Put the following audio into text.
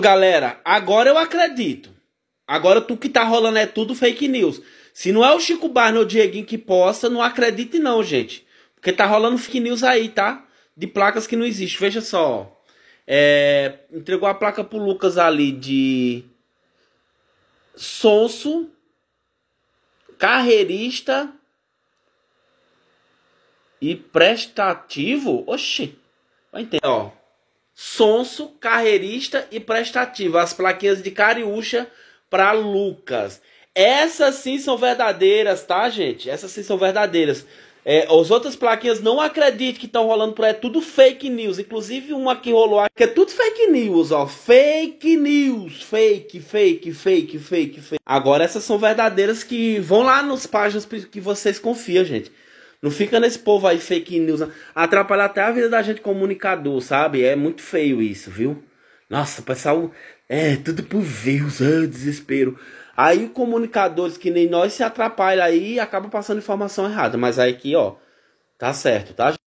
Galera, agora eu acredito. Agora tu que tá rolando é tudo fake news. Se não é o Chico Barney ou o Dieguinho que posta, não acredite não, gente. Porque tá rolando fake news aí, tá? De placas que não existem. Veja só. É, entregou a placa pro Lucas ali de... Sonso. Carreirista. E prestativo. Oxi. Vai entender, ó sonso, carreirista e prestativo. As plaquinhas de Cariúcha para Lucas. Essas sim são verdadeiras, tá, gente? Essas sim são verdadeiras. É, as outras plaquinhas não acredite que estão rolando por aí, é tudo fake news. Inclusive uma que rolou aqui, é tudo fake news, ó. Fake news, fake, fake, fake, fake, fake. Agora essas são verdadeiras que vão lá nas páginas que vocês confiam, gente. Não fica nesse povo aí fake news. Atrapalha até a vida da gente comunicador, sabe? É muito feio isso, viu? Nossa, o pessoal é tudo por views, é, desespero. Aí comunicadores que nem nós se atrapalham aí e acabam passando informação errada. Mas aí aqui, ó, tá certo, tá?